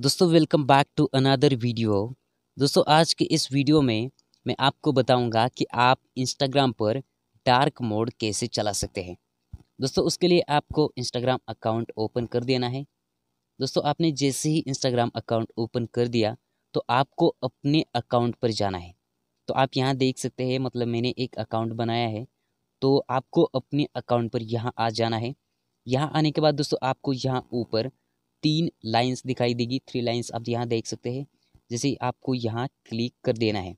दोस्तों welcome back to another video दोस्तों आज के इस वीडियो में मैं आपको बताऊंगा कि आप इंस्टाग्राम पर डार्क मोड कैसे चला सकते हैं दोस्तों उसके लिए आपको इंस्टाग्राम अकाउंट ओपन कर देना है दोस्तों आपने जैसे ही इंस्टाग्राम अकाउंट ओपन कर दिया तो आपको अपने अकाउंट पर जाना है तो आप यहाँ देख सकते हैं मतलब मैंने एक अकाउंट बनाया है तो आपको अपने अकाउंट पर यहाँ आ जाना है यहाँ आने के बाद दोस्तों आपको यहाँ ऊपर तीन लाइंस दिखाई देगी थ्री लाइंस आप यहाँ देख सकते हैं जैसे आपको यहाँ क्लिक कर देना है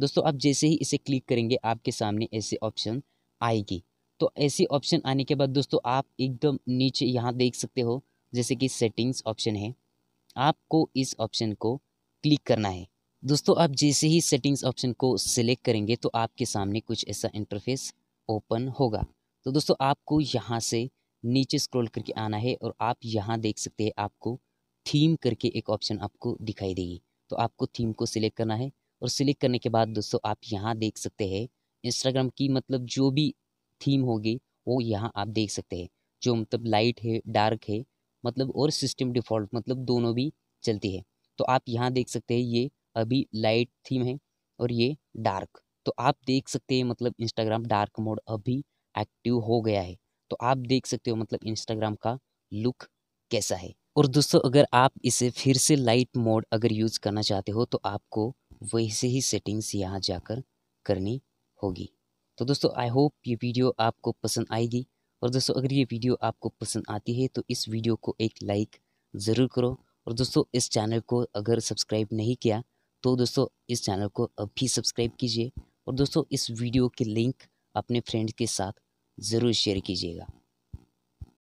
दोस्तों आप जैसे ही इसे क्लिक करेंगे आपके सामने ऐसे ऑप्शन आएगी तो ऐसे ऑप्शन आने के बाद दोस्तों आप एकदम नीचे यहाँ देख सकते हो जैसे कि सेटिंग्स ऑप्शन है आपको इस ऑप्शन को क्लिक करना है दोस्तों आप जैसे ही सेटिंग्स ऑप्शन को सिलेक्ट करेंगे तो आपके सामने कुछ ऐसा इंटरफेस ओपन होगा तो दोस्तों आपको यहाँ से नीचे स्क्रॉल करके आना है और आप यहाँ देख सकते हैं आपको थीम करके एक ऑप्शन आपको दिखाई देगी तो आपको थीम को सिलेक्ट करना है और सिलेक्ट करने के बाद दोस्तों आप यहाँ देख सकते हैं इंस्टाग्राम की मतलब जो भी थीम होगी वो यहाँ आप देख सकते हैं जो मतलब लाइट है डार्क है मतलब और सिस्टम डिफ़ॉल्ट मतलब दोनों भी चलती है तो आप यहाँ देख सकते हैं ये अभी लाइट थीम है और ये डार्क तो आप देख सकते हैं मतलब इंस्टाग्राम डार्क मोड अभी एक्टिव हो गया है तो आप देख सकते हो मतलब इंस्टाग्राम का लुक कैसा है और दोस्तों अगर आप इसे फिर से लाइट मोड अगर यूज़ करना चाहते हो तो आपको वैसे ही सेटिंग्स यहाँ जाकर करनी होगी तो दोस्तों आई होप ये वीडियो आपको पसंद आएगी और दोस्तों अगर ये वीडियो आपको पसंद आती है तो इस वीडियो को एक लाइक ज़रूर करो और दोस्तों इस चैनल को अगर सब्सक्राइब नहीं किया तो दोस्तों इस चैनल को अभी सब्सक्राइब कीजिए और दोस्तों इस वीडियो के लिंक अपने फ्रेंड के साथ ज़रूर शेयर कीजिएगा